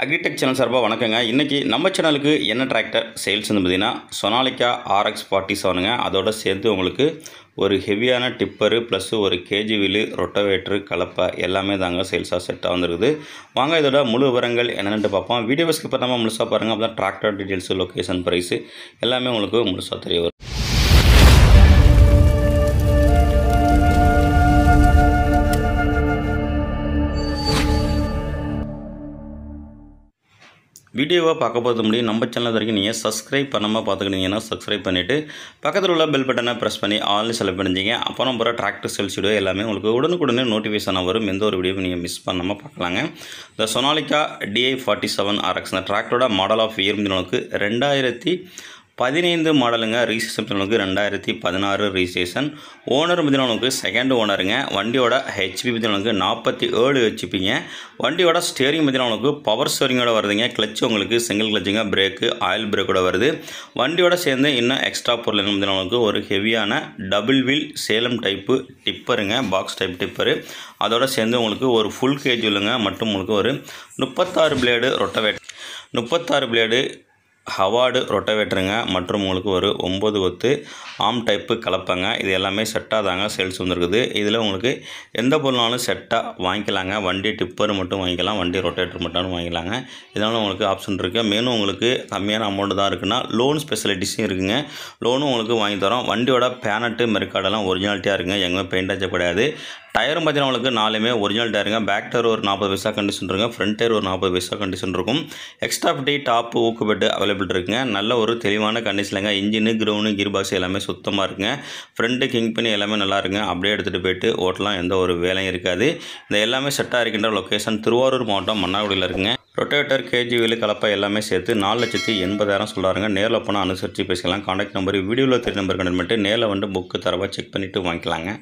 agritech channel சார்பாக வணக்கங்க இன்றைக்கி நம்ம சேனலுக்கு என்ன டிராக்டர் வந்து பார்த்திங்கன்னா சொனாலிக்கா ஆர்எக்ஸ் ஃபார்ட்டி செவனுங்க அதோடு சேர்த்து உங்களுக்கு ஒரு ஹெவியான டிப்பரு ப்ளஸ்ஸு ஒரு கேஜி வில்லு ரொட்டோவேட்ரு கலப்பை எல்லாமே தாங்க சேல்ஸாக செட்டாக வந்துருக்குது வாங்க இதோட முழு விவரங்கள் என்னென்னு பார்ப்போம் வீடியோஸ்க்கு பார்த்தா முழுசாக பாருங்கள் அப்படின்னா டிராக்டர் டீட்டெயில்ஸு லொக்கேஷன் ப்ரைஸு எல்லாமே உங்களுக்கு முழுசாக தெரிய வரும் வீடியோவை பார்க்க போகிறது முடியும் நம்ம சேனல் வரைக்கும் நீங்கள் சப்ஸ்கிரைப் பண்ணாமல் பார்த்துக்கிட்டீங்கன்னா சப்ஸ்கிரைப் பண்ணிவிட்டு பக்கத்தில் உள்ள பெல் பட்டனை ப்ரெஸ் பண்ணி ஆன்லைன் செலக்ட் பண்ணிச்சிங்க அப்புறம் போகிற டிராக்டர் செல்ஸ் வீடியோ எல்லாமே உங்களுக்கு உடனுக்குடனே நோட்டிஃபிகேஷன் வரும் எந்த ஒரு வீடியோவும் நீங்கள் மிஸ் பண்ணாமல் பார்க்கலாங்க இந்த Sonalika DI forty seven RX இந்த டிராக்டரோட மாடல் ஆஃப் இயர் உங்களுக்கு ரெண்டாயிரத்தி பதினைந்து மாடலுங்க ரிஜிஸ்ட்ரேஷன் உங்களுக்கு ரெண்டாயிரத்தி பதினாறு ரிஜிஸ்ட்ரேஷன் ஓனர் பார்த்தீங்கன்னா உங்களுக்கு செகண்ட் ஓனருங்க வண்டியோட ஹெச்பி பார்த்தீங்கன்னா உங்களுக்கு நாற்பத்தி ஏழு ஹெச்பிங்க வண்டியோட ஸ்டேரிங் பார்த்தீங்கன்னா உங்களுக்கு பவர் ஸ்டேரிங்கோட வருதுங்க கிளச் உங்களுக்கு சிங்கிள் கிளச்சுங்க பிரேக்கு ஆயில் பிரேக்கோட வருது வண்டியோட சேர்ந்து இன்னும் எக்ஸ்ட்ரா பொருள் என்ன உங்களுக்கு ஒரு ஹெவியான டபுள் வீல் சேலம் டைப்பு டிப்பருங்க பாக்ஸ் டைப் டிப்பரு அதோட சேர்ந்து உங்களுக்கு ஒரு ஃபுல் கேஜ் உள்ளுங்க மற்றும் உங்களுக்கு ஒரு முப்பத்தாறு பிளேடு ரொட்டவேட் முப்பத்தாறு பிளேடு ஹவார்டு ரொட்டவேட்டருங்க மற்றும் உங்களுக்கு ஒரு ஒம்பது ஒத்து ஆம் டைப்பு கலப்பங்க இது எல்லாமே செட்டாக தாங்க சேல்ஸ் வந்துருக்குது இதில் உங்களுக்கு எந்த பொருளாலும் செட்டாக வாங்கிக்கலாங்க வண்டி டிப்பர் மட்டும் வாங்கிக்கலாம் வண்டி ரொட்டேட்டர் மட்டும் வாங்கிக்கலாங்க இதனால் உங்களுக்கு ஆப்ஷன் இருக்குது மேலும் உங்களுக்கு கம்மியான அமௌண்ட் தான் இருக்குன்னா லோன் ஸ்பெஷலிட்டிஸும் இருக்குதுங்க லோனும் உங்களுக்கு வாங்கி தரோம் வண்டியோட பேனட்டு மெருக்காடெல்லாம் ஒரிஜினாலிட்டியாக இருக்குங்க எங்கேயும் பெயிண்ட் அச்ச கிடையாது டயரும் பார்த்தீங்கன்னா உங்களுக்கு நாலுமே ஒரிஜினல் டயருங்க பேக் டயர் ஒரு நாற்பது பைசா கண்டிஷன் இருக்கும் ஃப்ரண்ட் டயர் ஒரு நாற்பது பைசா கண்டிஷன் இருக்கும் எக்ஸ்ட்ரா ஃபிட்டி டாப்பு ஊக்கு பெட்டு அவைலபிள் இருக்குங்க நல்ல ஒரு தெளிவான கண்டிஷனில்ங்க இன்ஜினு கிரவுண்டு கீர் பாக்ஸ் எல்லாமே சுத்தமாக இருக்குங்க ஃப்ரண்ட்டு கிங் பண்ணி எல்லாமே நல்லா இருக்குங்க அப்படியே எடுத்துகிட்டு போயிட்டு ஓட்டலாம் எந்த ஒரு வேலையும் இருக்காது இந்த எல்லாமே செட்டாக இருக்கின்ற லொக்கேஷன் திருவாரூர் மாவட்டம் மன்னாகுடியில் இருக்குங்க ரொட்டேட்டர் கேஜி கலப்பா கலப்பை எல்லாமே சேர்த்து நாலு லட்சத்தி எண்பதாயிரம் சொல்கிறாங்க நேரில் போனால் அனுசரித்து பேசிக்கலாம் காண்டாக்ட் நம்பர் வீடியோவில் தெரிஞ்ச நம்பர் கண்டிப்பாக நேரில் வந்து புக்கு தரவாக செக் பண்ணிவிட்டு வாங்கிக்கலாங்க